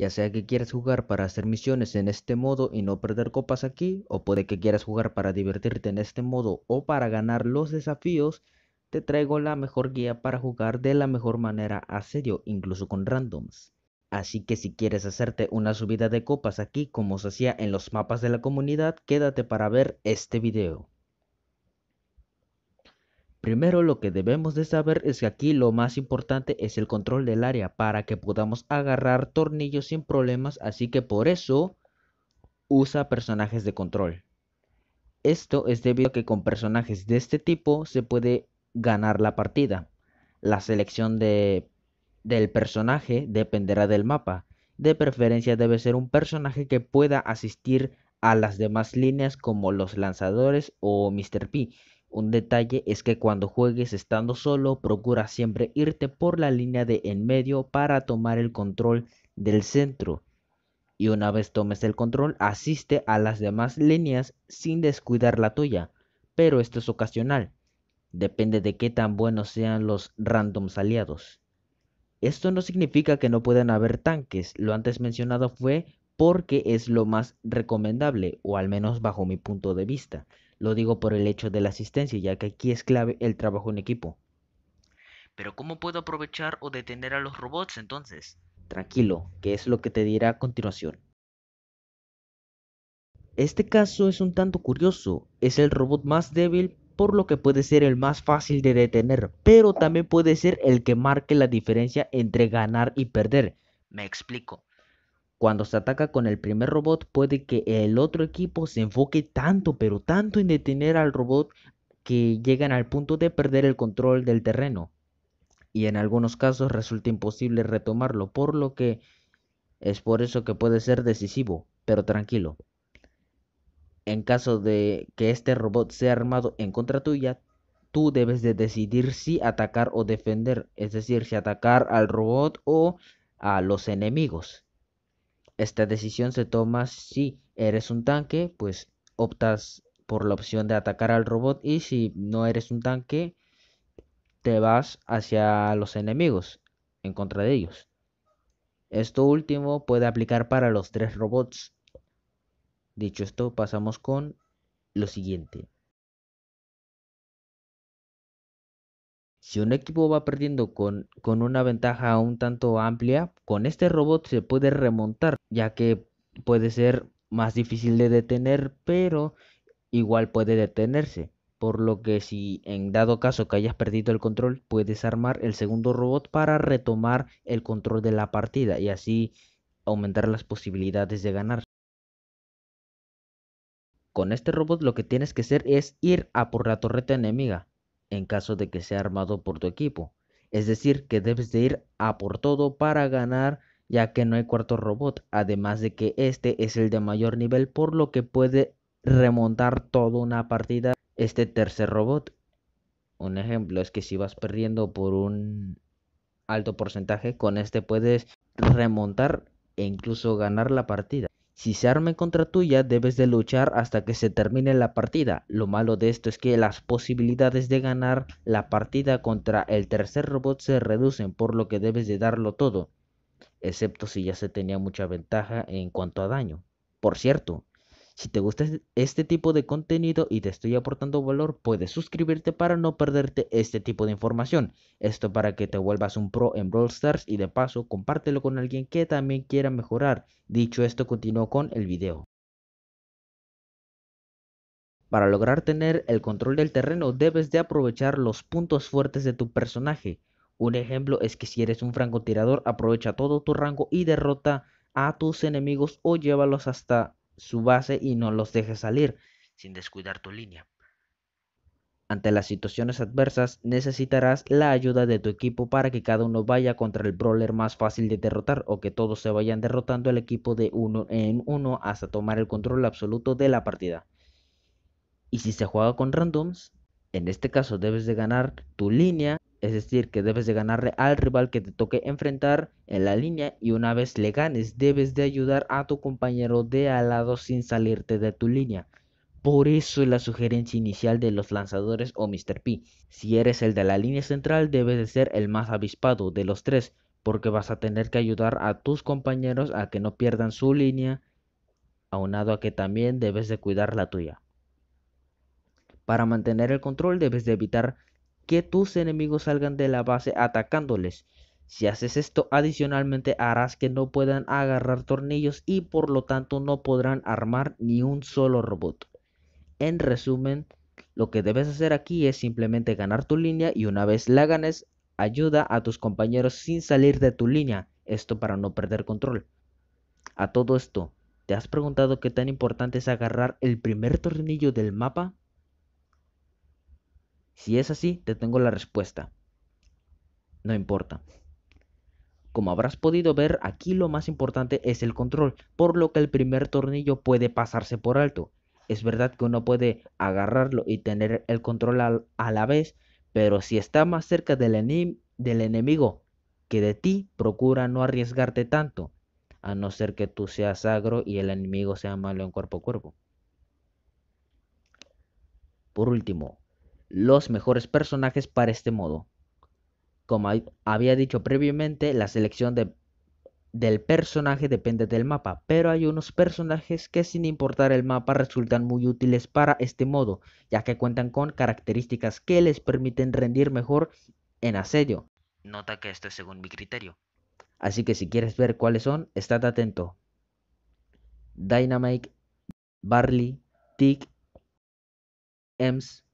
ya sea que quieras jugar para hacer misiones en este modo y no perder copas aquí, o puede que quieras jugar para divertirte en este modo o para ganar los desafíos, te traigo la mejor guía para jugar de la mejor manera a serio, incluso con randoms. Así que si quieres hacerte una subida de copas aquí como se hacía en los mapas de la comunidad, quédate para ver este video. Primero lo que debemos de saber es que aquí lo más importante es el control del área para que podamos agarrar tornillos sin problemas, así que por eso usa personajes de control. Esto es debido a que con personajes de este tipo se puede ganar la partida. La selección del personaje dependerá del mapa. De preferencia debe ser un personaje que pueda asistir a las demás líneas como los lanzadores o Mr. P, un detalle es que cuando juegues estando solo, procura siempre irte por la línea de en medio para tomar el control del centro. Y una vez tomes el control, asiste a las demás líneas sin descuidar la tuya. Pero esto es ocasional. Depende de qué tan buenos sean los randoms aliados. Esto no significa que no puedan haber tanques. Lo antes mencionado fue porque es lo más recomendable, o al menos bajo mi punto de vista. Lo digo por el hecho de la asistencia, ya que aquí es clave el trabajo en equipo. Pero ¿cómo puedo aprovechar o detener a los robots entonces? Tranquilo, que es lo que te dirá a continuación. Este caso es un tanto curioso, es el robot más débil por lo que puede ser el más fácil de detener, pero también puede ser el que marque la diferencia entre ganar y perder. Me explico. Cuando se ataca con el primer robot, puede que el otro equipo se enfoque tanto, pero tanto en detener al robot que llegan al punto de perder el control del terreno. Y en algunos casos resulta imposible retomarlo, por lo que es por eso que puede ser decisivo, pero tranquilo. En caso de que este robot sea armado en contra tuya, tú debes de decidir si atacar o defender, es decir, si atacar al robot o a los enemigos. Esta decisión se toma si eres un tanque, pues optas por la opción de atacar al robot y si no eres un tanque, te vas hacia los enemigos, en contra de ellos. Esto último puede aplicar para los tres robots. Dicho esto, pasamos con lo siguiente. Si un equipo va perdiendo con, con una ventaja un tanto amplia, con este robot se puede remontar, ya que puede ser más difícil de detener, pero igual puede detenerse. Por lo que si en dado caso que hayas perdido el control, puedes armar el segundo robot para retomar el control de la partida y así aumentar las posibilidades de ganar. Con este robot lo que tienes que hacer es ir a por la torreta enemiga en caso de que sea armado por tu equipo. Es decir, que debes de ir a por todo para ganar ya que no hay cuarto robot, además de que este es el de mayor nivel por lo que puede remontar toda una partida este tercer robot. Un ejemplo es que si vas perdiendo por un alto porcentaje, con este puedes remontar e incluso ganar la partida. Si se arma contra tuya, debes de luchar hasta que se termine la partida. Lo malo de esto es que las posibilidades de ganar la partida contra el tercer robot se reducen, por lo que debes de darlo todo, excepto si ya se tenía mucha ventaja en cuanto a daño. Por cierto, si te gusta este tipo de contenido y te estoy aportando valor, puedes suscribirte para no perderte este tipo de información. Esto para que te vuelvas un pro en Brawl Stars y de paso compártelo con alguien que también quiera mejorar. Dicho esto, continúo con el video. Para lograr tener el control del terreno debes de aprovechar los puntos fuertes de tu personaje. Un ejemplo es que si eres un francotirador aprovecha todo tu rango y derrota a tus enemigos o llévalos hasta su base y no los dejes salir, sin descuidar tu línea. Ante las situaciones adversas, necesitarás la ayuda de tu equipo para que cada uno vaya contra el brawler más fácil de derrotar o que todos se vayan derrotando el equipo de uno en uno hasta tomar el control absoluto de la partida. Y si se juega con randoms, en este caso debes de ganar tu línea, es decir, que debes de ganarle al rival que te toque enfrentar en la línea y una vez le ganes debes de ayudar a tu compañero de al lado sin salirte de tu línea. Por eso la sugerencia inicial de los lanzadores o Mr. P. Si eres el de la línea central debes de ser el más avispado de los tres porque vas a tener que ayudar a tus compañeros a que no pierdan su línea, aunado a que también debes de cuidar la tuya. Para mantener el control debes de evitar que tus enemigos salgan de la base atacándoles. Si haces esto adicionalmente harás que no puedan agarrar tornillos y por lo tanto no podrán armar ni un solo robot. En resumen, lo que debes hacer aquí es simplemente ganar tu línea y una vez la ganes, ayuda a tus compañeros sin salir de tu línea, esto para no perder control. A todo esto, ¿te has preguntado qué tan importante es agarrar el primer tornillo del mapa? Si es así, te tengo la respuesta. No importa. Como habrás podido ver, aquí lo más importante es el control, por lo que el primer tornillo puede pasarse por alto. Es verdad que uno puede agarrarlo y tener el control a la vez, pero si está más cerca del, del enemigo que de ti, procura no arriesgarte tanto, a no ser que tú seas agro y el enemigo sea malo en cuerpo a cuerpo. Por último, los mejores personajes para este modo. Como había dicho previamente, la selección del personaje depende del mapa, pero hay unos personajes que sin importar el mapa resultan muy útiles para este modo, ya que cuentan con características que les permiten rendir mejor en asedio. Nota que esto es según mi criterio. Así que si quieres ver cuáles son, Estad atento. Dynamite, Barley, Tick, Ems,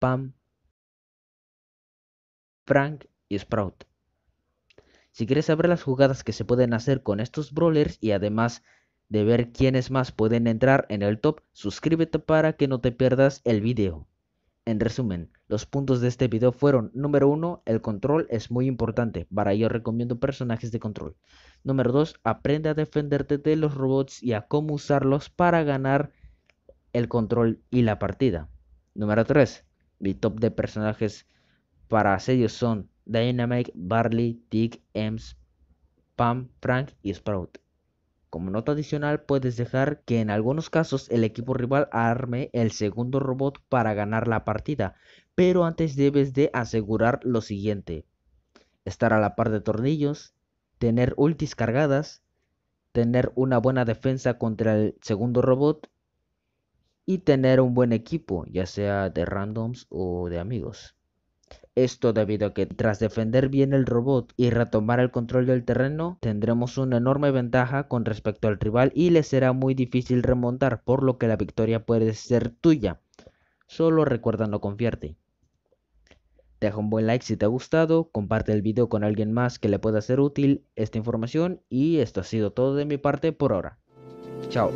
Pam, Frank y Sprout. Si quieres saber las jugadas que se pueden hacer con estos brawlers y además de ver quiénes más pueden entrar en el top, suscríbete para que no te pierdas el video. En resumen, los puntos de este video fueron número 1, el control es muy importante, para ello recomiendo personajes de control. Número 2, aprende a defenderte de los robots y a cómo usarlos para ganar el control y la partida. Número 3, mi top de personajes para asedio son Dynamite, Barley, Dick, Ems, Pam, Frank y Sprout. Como nota adicional puedes dejar que en algunos casos el equipo rival arme el segundo robot para ganar la partida, pero antes debes de asegurar lo siguiente. Estar a la par de tornillos, tener ultis cargadas, tener una buena defensa contra el segundo robot y tener un buen equipo, ya sea de randoms o de amigos. Esto debido a que tras defender bien el robot y retomar el control del terreno, tendremos una enorme ventaja con respecto al rival y le será muy difícil remontar, por lo que la victoria puede ser tuya. Solo recuerda no confiarte. Deja un buen like si te ha gustado, comparte el video con alguien más que le pueda ser útil esta información y esto ha sido todo de mi parte por ahora. Chao.